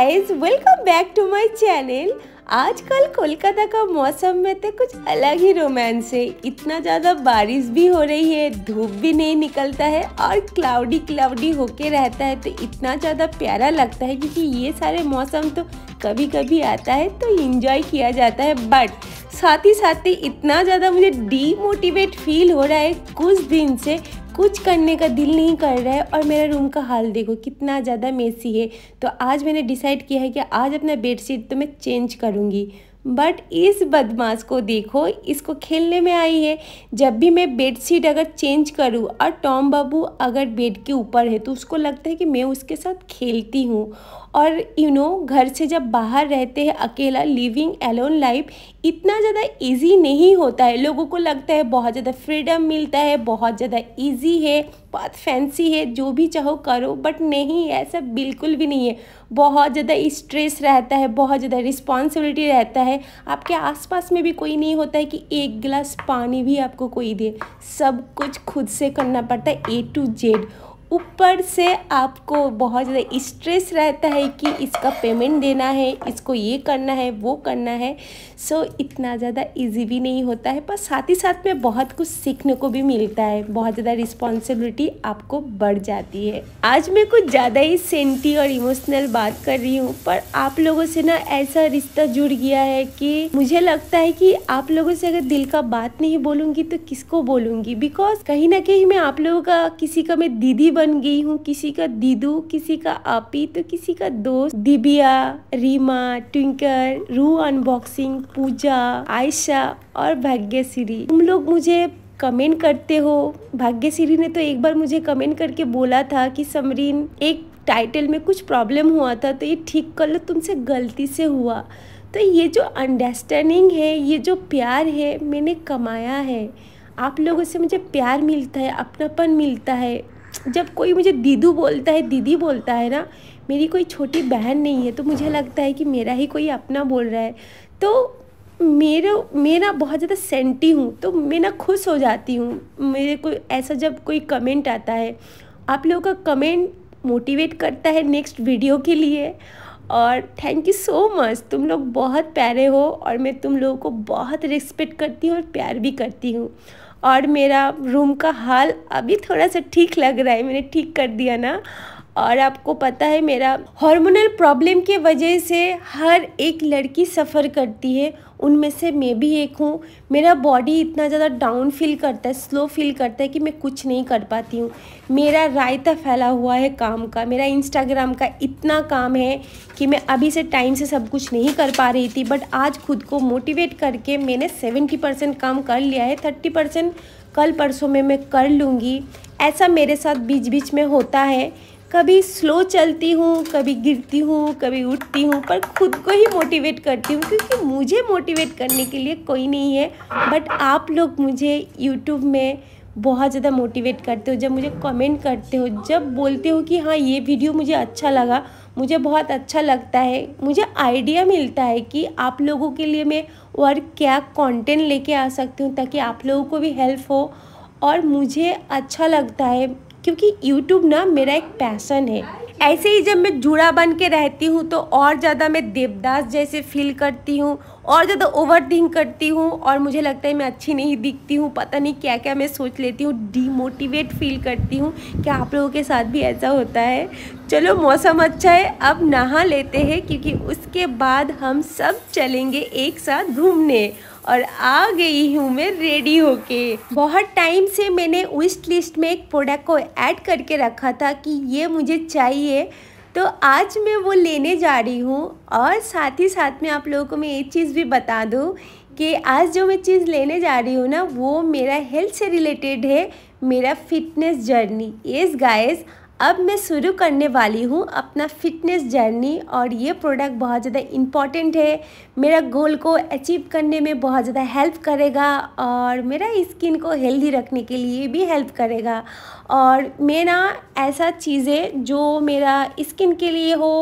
Guys welcome back to my channel आजकल कोलकाता का मौसम में तो कुछ अलग ही रोमांस है इतना ज़्यादा बारिश भी हो रही है धूप भी नहीं निकलता है और क्लाउडी क्लाउडी होके रहता है तो इतना ज़्यादा प्यारा लगता है क्योंकि ये सारे मौसम तो कभी कभी आता है तो इन्जॉय किया जाता है बट साथ ही साथ ही इतना ज़्यादा मुझे डीमोटिवेट फील हो रहा है कुछ दिन से कुछ करने का दिल नहीं कर रहा है और मेरा रूम का हाल देखो कितना ज़्यादा मेसी है तो आज मैंने डिसाइड किया है कि आज अपना बेडशीट तो मैं चेंज करूँगी बट इस बदमाश को देखो इसको खेलने में आई है जब भी मैं बेडशीट अगर चेंज करूँ और टॉम बाबू अगर बेड के ऊपर है तो उसको लगता है कि मैं उसके साथ खेलती हूँ और यू you नो know, घर से जब बाहर रहते हैं अकेला लिविंग एलोन लाइफ इतना ज़्यादा इजी नहीं होता है लोगों को लगता है बहुत ज़्यादा फ्रीडम मिलता है बहुत ज़्यादा इजी है बहुत फैंसी है जो भी चाहो करो बट नहीं ऐसा बिल्कुल भी नहीं है बहुत ज़्यादा स्ट्रेस रहता है बहुत ज़्यादा रिस्पॉन्सिबिलिटी रहता है आपके आसपास में भी कोई नहीं होता है कि एक गिलास पानी भी आपको कोई दे सब कुछ खुद से करना पड़ता है ए टू जेड ऊपर से आपको बहुत ज़्यादा स्ट्रेस रहता है कि इसका पेमेंट देना है इसको ये करना है वो करना है सो so, इतना ज़्यादा इजी भी नहीं होता है पर साथ ही साथ में बहुत कुछ सीखने को भी मिलता है बहुत ज़्यादा रिस्पॉन्सिबिलिटी आपको बढ़ जाती है आज मैं कुछ ज़्यादा ही सेंटी और इमोशनल बात कर रही हूँ पर आप लोगों से ना ऐसा रिश्ता जुड़ गया है कि मुझे लगता है कि आप लोगों से अगर दिल का बात नहीं बोलूँगी तो किसको बोलूँगी बिकॉज कहीं ना कहीं मैं आप लोगों का किसी का मैं दीदी बन गई हूँ किसी का दीदू किसी का आपी तो किसी का दोस्त दिबिया रीमा ट्विंकर रू अनबॉक्सिंग पूजा आयशा और भाग्यश्री तुम लोग मुझे कमेंट करते हो भाग्यश्री ने तो एक बार मुझे कमेंट करके बोला था कि समरीन एक टाइटल में कुछ प्रॉब्लम हुआ था तो ये ठीक कर लो तुमसे गलती से हुआ तो ये जो अंडरस्टैंडिंग है ये जो प्यार है मैंने कमाया है आप लोगों से मुझे प्यार मिलता है अपनापन मिलता है जब कोई मुझे दीदू बोलता है दीदी बोलता है ना मेरी कोई छोटी बहन नहीं है तो मुझे लगता है कि मेरा ही कोई अपना बोल रहा है तो मेरे मैं ना बहुत ज़्यादा सेंटी हूँ तो मैं ना खुश हो जाती हूँ मेरे को ऐसा जब कोई कमेंट आता है आप लोगों का कमेंट मोटिवेट करता है नेक्स्ट वीडियो के लिए और थैंक यू सो मच तुम लोग बहुत प्यारे हो और मैं तुम लोगों को बहुत रिस्पेक्ट करती हूँ और प्यार भी करती हूँ और मेरा रूम का हाल अभी थोड़ा सा ठीक लग रहा है मैंने ठीक कर दिया ना और आपको पता है मेरा हार्मोनल प्रॉब्लम के वजह से हर एक लड़की सफ़र करती है उनमें से मैं भी एक हूँ मेरा बॉडी इतना ज़्यादा डाउन फील करता है स्लो फील करता है कि मैं कुछ नहीं कर पाती हूँ मेरा रायता फैला हुआ है काम का मेरा इंस्टाग्राम का इतना काम है कि मैं अभी से टाइम से सब कुछ नहीं कर पा रही थी बट आज खुद को मोटिवेट करके मैंने सेवेंटी परसेंट काम कर लिया है थर्टी परसेंट कल परसों में मैं कर लूँगी ऐसा मेरे साथ बीच बीच में होता है कभी स्लो चलती हूँ कभी गिरती हूँ कभी उठती हूँ पर खुद को ही मोटिवेट करती हूँ क्योंकि मुझे मोटिवेट करने के लिए कोई नहीं है बट आप लोग मुझे यूट्यूब में बहुत ज़्यादा मोटिवेट करते हो जब मुझे कमेंट करते हो जब बोलते हो कि हाँ ये वीडियो मुझे अच्छा लगा मुझे बहुत अच्छा लगता है मुझे आइडिया मिलता है कि आप लोगों के लिए मैं और क्या कंटेंट लेके आ सकती हूँ ताकि आप लोगों को भी हेल्प हो और मुझे अच्छा लगता है क्योंकि यूट्यूब ना मेरा एक पैसन है ऐसे ही जब मैं जुड़ा बन के रहती हूँ तो और ज़्यादा मैं देवदास जैसे फील करती हूँ और ज़्यादा ओवर थिंक करती हूँ और मुझे लगता है मैं अच्छी नहीं दिखती हूँ पता नहीं क्या क्या मैं सोच लेती हूँ डीमोटिवेट फील करती हूँ क्या आप लोगों के साथ भी ऐसा होता है चलो मौसम अच्छा है अब नहा लेते हैं क्योंकि उसके बाद हम सब चलेंगे एक साथ घूमने और आ गई हूँ मैं रेडी होके बहुत टाइम से मैंने विस्ट लिस्ट में एक प्रोडक्ट को ऐड करके रखा था कि ये मुझे चाहिए तो आज मैं वो लेने जा रही हूँ और साथ ही साथ में आप लोगों को मैं एक चीज़ भी बता दूँ कि आज जो मैं चीज़ लेने जा रही हूँ ना वो मेरा हेल्थ से रिलेटेड है मेरा फिटनेस जर्नी एस गाइस अब मैं शुरू करने वाली हूँ अपना फिटनेस जर्नी और ये प्रोडक्ट बहुत ज़्यादा इम्पॉर्टेंट है मेरा गोल को अचीव करने में बहुत ज़्यादा हेल्प करेगा और मेरा स्किन को हेल्दी रखने के लिए भी हेल्प करेगा और मैं ना ऐसा चीज़ें जो मेरा स्किन के लिए हो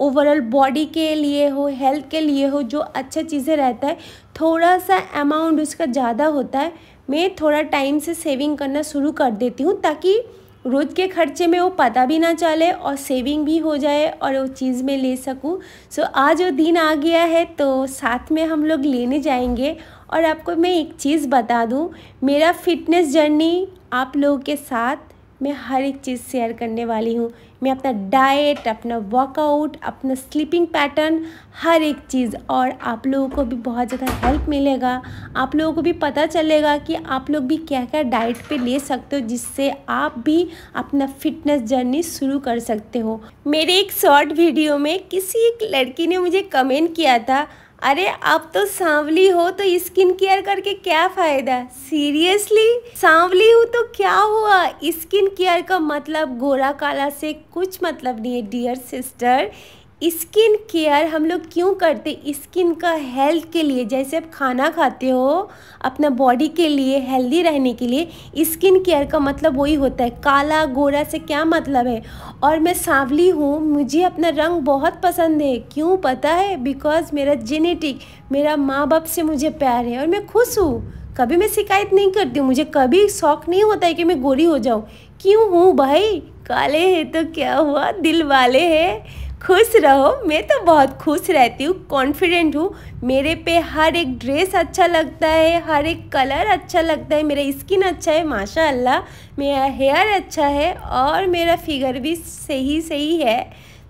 ओवरऑल बॉडी के लिए हो हेल्थ के लिए हो जो अच्छा चीज़ें रहता है थोड़ा सा अमाउंट उसका ज़्यादा होता है मैं थोड़ा टाइम से सेविंग करना शुरू कर देती हूँ ताकि रोज़ के खर्चे में वो पता भी ना चले और सेविंग भी हो जाए और वो चीज़ में ले सकूँ सो so, आज वो दिन आ गया है तो साथ में हम लोग लेने जाएंगे और आपको मैं एक चीज़ बता दूँ मेरा फिटनेस जर्नी आप लोगों के साथ मैं हर एक चीज़ शेयर करने वाली हूँ मैं अपना डाइट अपना वर्कआउट अपना स्लीपिंग पैटर्न हर एक चीज़ और आप लोगों को भी बहुत ज़्यादा हेल्प मिलेगा आप लोगों को भी पता चलेगा कि आप लोग भी क्या क्या डाइट पे ले सकते हो जिससे आप भी अपना फिटनेस जर्नी शुरू कर सकते हो मेरे एक शॉर्ट वीडियो में किसी एक लड़की ने मुझे कमेंट किया था अरे आप तो सांवली हो तो स्किन केयर करके क्या फ़ायदा सीरियसली सांवली हो तो क्या हुआ स्किन केयर का मतलब गोरा काला से कुछ मतलब नहीं है डियर सिस्टर स्किन केयर हम लोग क्यों करते स्किन का हेल्थ के लिए जैसे आप खाना खाते हो अपना बॉडी के लिए हेल्दी रहने के लिए स्किन केयर का मतलब वही होता है काला गोरा से क्या मतलब है और मैं सांवली हूँ मुझे अपना रंग बहुत पसंद है क्यों पता है बिकॉज़ मेरा जेनेटिक मेरा माँ बाप से मुझे प्यार है और मैं खुश हूँ कभी मैं शिकायत नहीं करती मुझे कभी शौक नहीं होता है कि मैं गोरी हो जाऊँ क्यों हूँ भाई काले हैं तो क्या हुआ दिल वाले हैं खुश रहो मैं तो बहुत खुश रहती हूँ कॉन्फिडेंट हूँ मेरे पे हर एक ड्रेस अच्छा लगता है हर एक कलर अच्छा लगता है मेरा स्किन अच्छा है माशा अल्लाह मेरा हेयर अच्छा है और मेरा फिगर भी सही सही है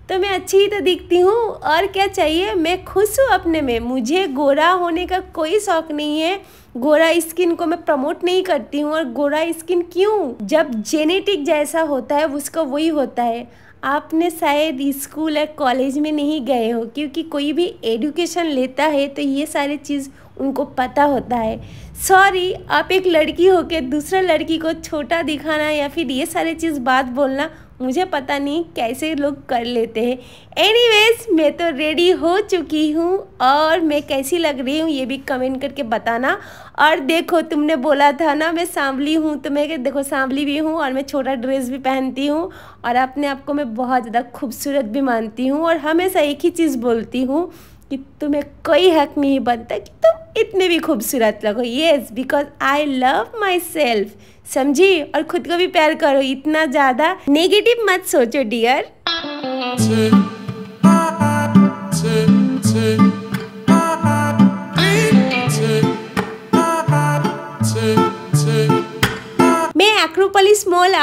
तो मैं अच्छी ही तो दिखती हूँ और क्या चाहिए मैं खुश हूँ अपने में मुझे गोरा होने का कोई शौक नहीं है गोरा स्किन को मैं प्रमोट नहीं करती हूँ और गोरा स्किन क्यों जब जेनेटिक जैसा होता है उसका वही होता है आपने शायद स्कूल या कॉलेज में नहीं गए हो क्योंकि कोई भी एडुकेशन लेता है तो ये सारी चीज़ उनको पता होता है सॉरी आप एक लड़की हो के दूसरा लड़की को छोटा दिखाना या फिर ये सारी चीज़ बात बोलना मुझे पता नहीं कैसे लोग कर लेते हैं एनीवेज मैं तो रेडी हो चुकी हूँ और मैं कैसी लग रही हूँ ये भी कमेंट करके बताना और देखो तुमने बोला था ना मैं सांवली हूँ तो मैं देखो सांवली भी हूँ और मैं छोटा ड्रेस भी पहनती हूँ और अपने आप को मैं बहुत ज़्यादा खूबसूरत भी मानती हूँ और हमेशा एक ही चीज़ बोलती हूँ कि तुम्हें कोई हक नहीं बनता कि तुम इतने भी खूबसूरत लगो yes because I love myself समझी और खुद को भी प्यार करो इतना ज़्यादा नेगेटिव मत सोचो डियर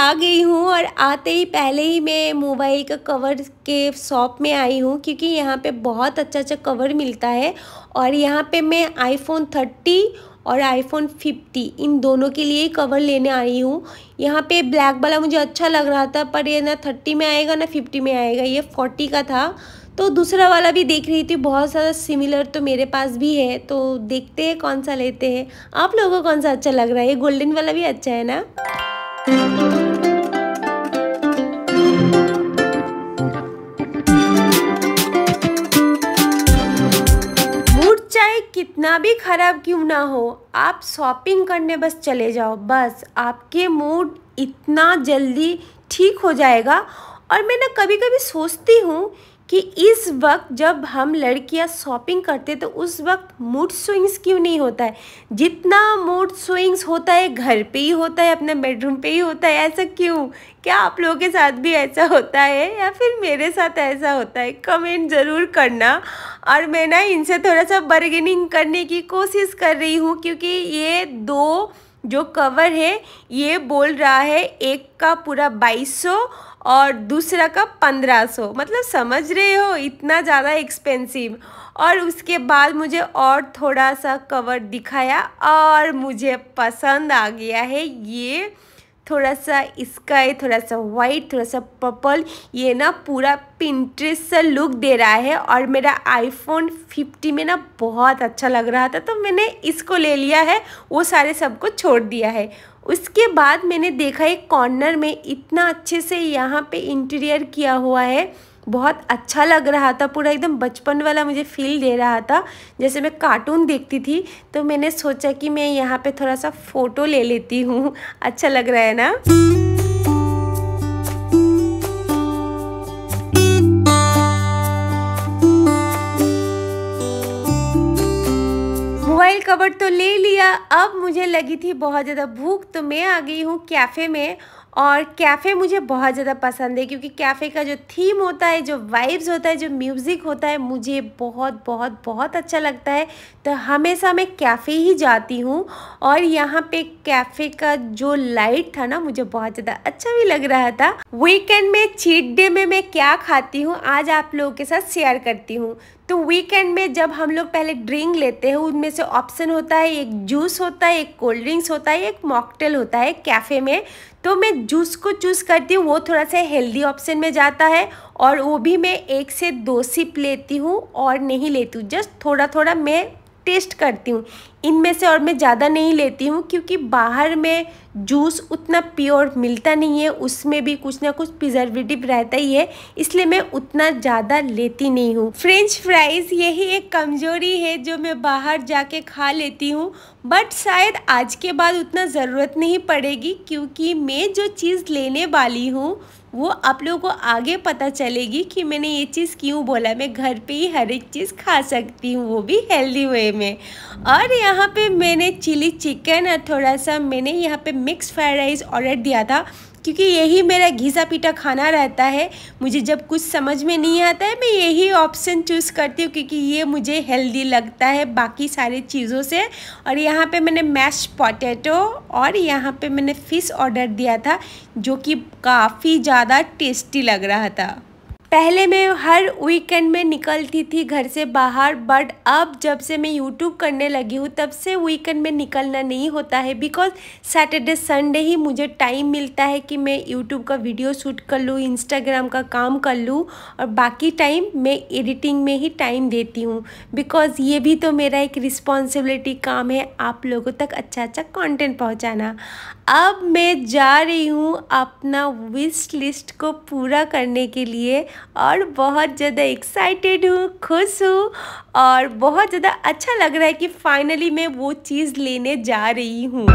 आ गई हूँ और आते ही पहले ही मैं मोबाइल का कवर के शॉप में आई हूँ क्योंकि यहाँ पे बहुत अच्छा अच्छा कवर मिलता है और यहाँ पे मैं आईफोन थर्टी और आईफोन फिफ्टी इन दोनों के लिए ही कवर लेने आई हूँ यहाँ पे ब्लैक वाला मुझे अच्छा लग रहा था पर ये ना थर्टी में आएगा ना फिफ्टी में आएगा ये फोर्टी का था तो दूसरा वाला भी देख रही थी बहुत ज़्यादा सिमिलर तो मेरे पास भी है तो देखते हैं कौन सा लेते हैं आप लोगों को कौन सा अच्छा लग रहा है ये गोल्डन वाला भी अच्छा है ना कितना भी ख़राब क्यों ना हो आप शॉपिंग करने बस चले जाओ बस आपके मूड इतना जल्दी ठीक हो जाएगा और मैं ना कभी कभी सोचती हूँ कि इस वक्त जब हम लड़कियां शॉपिंग करते तो उस वक्त मूड स्विंग्स क्यों नहीं होता है जितना मूड स्विंग्स होता है घर पे ही होता है अपने बेडरूम पे ही होता है ऐसा क्यों क्या आप लोगों के साथ भी ऐसा होता है या फिर मेरे साथ ऐसा होता है कमेंट ज़रूर करना और मैं ना इनसे थोड़ा सा बर्गेनिंग करने की कोशिश कर रही हूँ क्योंकि ये दो जो कवर है ये बोल रहा है एक का पूरा बाईस सौ और दूसरा का पंद्रह सौ मतलब समझ रहे हो इतना ज़्यादा एक्सपेंसिव और उसके बाद मुझे और थोड़ा सा कवर दिखाया और मुझे पसंद आ गया है ये थोड़ा सा स्काई थोड़ा सा वाइट थोड़ा सा पर्पल ये ना पूरा पिंट्रेस सा लुक दे रहा है और मेरा आईफोन 50 में ना बहुत अच्छा लग रहा था तो मैंने इसको ले लिया है वो सारे सबको छोड़ दिया है उसके बाद मैंने देखा एक कॉर्नर में इतना अच्छे से यहाँ पे इंटीरियर किया हुआ है बहुत अच्छा लग रहा था पूरा एकदम बचपन वाला मुझे फील दे रहा था जैसे मैं कार्टून देखती थी तो मैंने सोचा कि मैं यहाँ पे थोड़ा सा फ़ोटो ले लेती हूँ अच्छा लग रहा है ना कवर तो ले लिया अब मुझे लगी थी बहुत ज़्यादा भूख तो मैं आ गई हूँ कैफ़े में और कैफ़े मुझे बहुत ज़्यादा पसंद है क्योंकि कैफ़े का जो थीम होता है जो वाइब्स होता है जो म्यूज़िक होता है मुझे बहुत बहुत बहुत अच्छा लगता है तो हमेशा मैं कैफ़े ही जाती हूँ और यहाँ पे कैफ़े का जो लाइट था ना मुझे बहुत ज़्यादा अच्छा भी लग रहा था वीकेंड में चीट डे में मैं क्या खाती हूँ आज आप लोगों के साथ शेयर करती हूँ तो वीकेंड में जब हम लोग पहले ड्रिंक लेते हैं उनमें से ऑप्शन होता है एक जूस होता है एक कोल्ड ड्रिंक्स होता है एक मॉकटेल होता है कैफ़े में तो मैं जूस को चूज़ करती हूँ वो थोड़ा सा हेल्दी ऑप्शन में जाता है और वो भी मैं एक से दो सिप लेती हूँ और नहीं लेती हूँ जस्ट थोड़ा थोड़ा मैं टेस्ट करती हूँ इनमें से और मैं ज़्यादा नहीं लेती हूँ क्योंकि बाहर में जूस उतना प्योर मिलता नहीं है उसमें भी कुछ ना कुछ प्रिजर्वेटिव रहता ही है इसलिए मैं उतना ज़्यादा लेती नहीं हूँ फ्रेंच फ्राइज़ यही एक कमज़ोरी है जो मैं बाहर जाके खा लेती हूँ बट शायद आज के बाद उतना ज़रूरत नहीं पड़ेगी क्योंकि मैं जो चीज़ लेने वाली हूँ वो आप लोगों को आगे पता चलेगी कि मैंने ये चीज़ क्यों बोला मैं घर पे ही हर एक चीज़ खा सकती हूँ वो भी हेल्दी वे में और यहाँ पे मैंने चिली चिकन और थोड़ा सा मैंने यहाँ पे मिक्स फ्राइड राइस ऑर्डर दिया था क्योंकि यही मेरा घिसा पीटा खाना रहता है मुझे जब कुछ समझ में नहीं आता है मैं यही ऑप्शन चूज़ करती हूँ क्योंकि ये मुझे हेल्दी लगता है बाकी सारी चीज़ों से और यहाँ पे मैंने मैश पोटैटो और यहाँ पे मैंने फ़िश ऑर्डर दिया था जो कि काफ़ी ज़्यादा टेस्टी लग रहा था पहले मैं हर वीकेंड में निकलती थी घर से बाहर बट अब जब से मैं यूट्यूब करने लगी हूँ तब से वीकेंड में निकलना नहीं होता है बिकॉज सैटरडे संडे ही मुझे टाइम मिलता है कि मैं यूट्यूब का वीडियो शूट कर लूँ इंस्टाग्राम का काम कर लूँ और बाकी टाइम मैं एडिटिंग में ही टाइम देती हूँ बिकॉज़ ये भी तो मेरा एक रिस्पॉन्सिबिलिटी काम है आप लोगों तक अच्छा अच्छा कॉन्टेंट पहुँचाना अब मैं जा रही हूँ अपना विश लिस्ट को पूरा करने के लिए और बहुत ज़्यादा एक्साइटेड हूँ खुश हूँ और बहुत ज़्यादा अच्छा लग रहा है कि फ़ाइनली मैं वो चीज़ लेने जा रही हूँ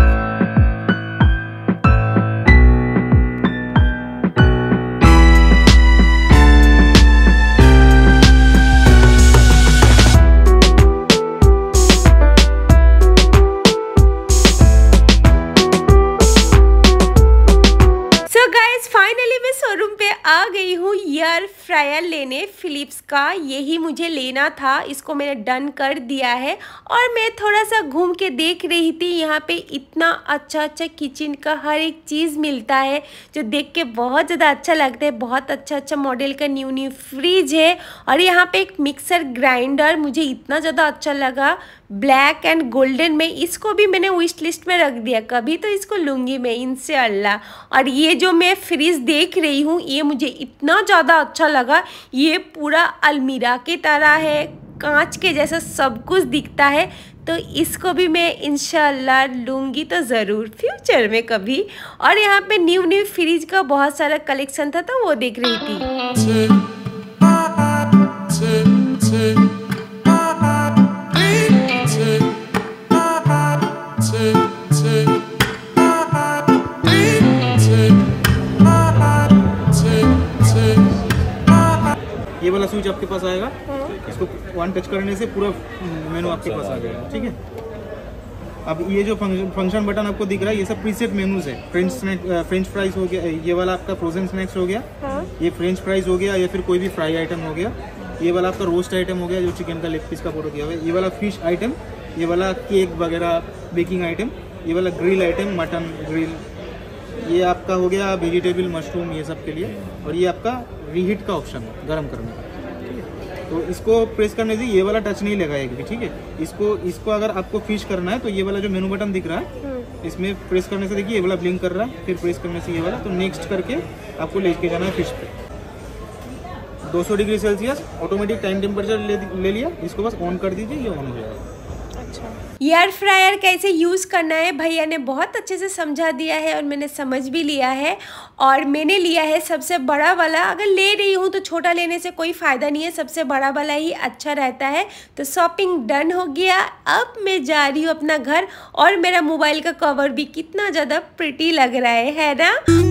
क्लिप्स का यही मुझे लेना था इसको मैंने डन कर दिया है और मैं थोड़ा सा घूम के देख रही थी यहाँ पे इतना अच्छा अच्छा किचन का हर एक चीज़ मिलता है जो देख के बहुत ज़्यादा अच्छा लगता है बहुत अच्छा अच्छा मॉडल का न्यू न्यू फ्रिज है और यहाँ पे एक मिक्सर ग्राइंडर मुझे इतना ज़्यादा अच्छा लगा ब्लैक एंड गोल्डन में इसको भी मैंने विश लिस्ट में रख दिया कभी तो इसको लूँगी मैं इनसे अल्लाह और ये जो मैं फ्रिज देख रही हूँ ये मुझे इतना ज़्यादा अच्छा लगा ये पूरा अलमीरा की तरह है कांच के जैसा सब कुछ दिखता है तो इसको भी मैं इनशाला लूँगी तो ज़रूर फ्यूचर में कभी और यहाँ पे न्यू न्यू फ्रिज का बहुत सारा कलेक्शन था तो वो देख रही थी आपके पास आएगा हम्म। इसको वन टच करने से पूरा मेनू हम्म, आपके अच्छा, पास आ गया ठीक है अब ये जो फंक्शन बटन आपको दिख रहा है ये सब प्रीसेट मेनूज है फ्रेंच स्नैक फ्रेंच फ्राइज हो गया ये वाला आपका फ्रोजन स्नैक्स हो गया हाँ? ये फ्रेंच फ्राइज हो गया या फिर कोई भी फ्राई आइटम हो गया ये वाला आपका रोस्ट आइटम हो गया जो चिकन का लेग पीस का फोटो किया हुआ है ये वाला फिश आइटम ये वाला केक वगैरह बेकिंग आइटम ये वाला ग्रिल आइटम मटन ग्रिल ये आपका हो गया वेजिटेबल मशरूम ये सब के लिए और ये आपका रीहीट का ऑप्शन है गर्म करने का तो इसको प्रेस करने से ये वाला टच नहीं लगा एक भी ठीक है इसको इसको अगर आपको फिश करना है तो ये वाला जो मेनू बटन दिख रहा है हाँ। इसमें प्रेस करने से देखिए ये वाला ब्लिंक कर रहा है फिर प्रेस करने से ये वाला तो नेक्स्ट करके आपको लेके जाना है फिश पे 200 degree Celsius automatic time temperature ले, ले लिया इसको बस ऑन कर दीजिए ये ऑन हो जाएगा एयर फ्रायर कैसे यूज़ करना है भैया ने बहुत अच्छे से समझा दिया है और मैंने समझ भी लिया है और मैंने लिया है सबसे बड़ा वाला अगर ले रही हूँ तो छोटा लेने से कोई फ़ायदा नहीं है सबसे बड़ा वाला ही अच्छा रहता है तो शॉपिंग डन हो गया अब मैं जा रही हूँ अपना घर और मेरा मोबाइल का कवर भी कितना ज़्यादा प्रिटी लग रहा है है ना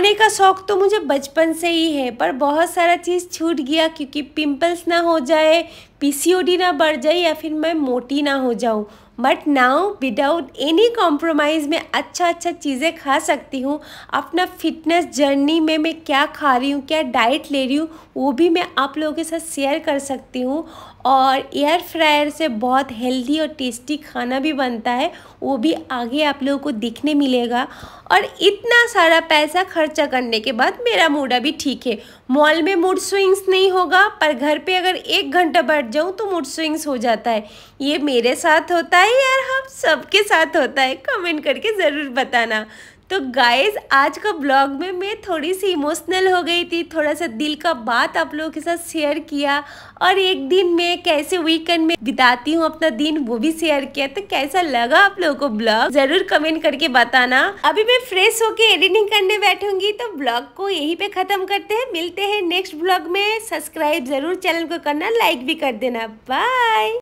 खाने का शौक़ तो मुझे बचपन से ही है पर बहुत सारा चीज़ छूट गया क्योंकि पिंपल्स ना हो जाए पीसीओडी ना बढ़ जाए या फिर मैं मोटी ना हो जाऊँ but now without any compromise मैं अच्छा अच्छा चीज़ें खा सकती हूँ अपना फिटनेस जर्नी में मैं क्या खा रही हूँ क्या डाइट ले रही हूँ वो भी मैं आप लोगों के साथ शेयर कर सकती हूँ और एयर फ्रायर से बहुत हेल्दी और टेस्टी खाना भी बनता है वो भी आगे आप लोगों को दिखने मिलेगा और इतना सारा पैसा खर्चा करने के बाद मेरा मूड अभी ठीक है मॉल में मूड स्विंग्स नहीं होगा पर घर पे अगर एक घंटा बैठ हट जाऊँ तो मूड स्विंग्स हो जाता है ये मेरे साथ होता है यार हम सबके साथ होता है कमेंट करके ज़रूर बताना तो गाइज आज का ब्लॉग में मैं थोड़ी सी इमोशनल हो गई थी थोड़ा सा दिल का बात आप लोगों के साथ शेयर किया और एक दिन मैं कैसे वीकेंड में बिताती हूँ अपना दिन वो भी शेयर किया तो कैसा लगा आप लोगों को ब्लॉग जरूर कमेंट करके बताना अभी मैं फ्रेश होके एडिटिंग करने बैठूंगी तो ब्लॉग को यही पे खत्म करते हैं मिलते हैं नेक्स्ट ब्लॉग में सब्सक्राइब जरूर चैनल को करना लाइक भी कर देना बाय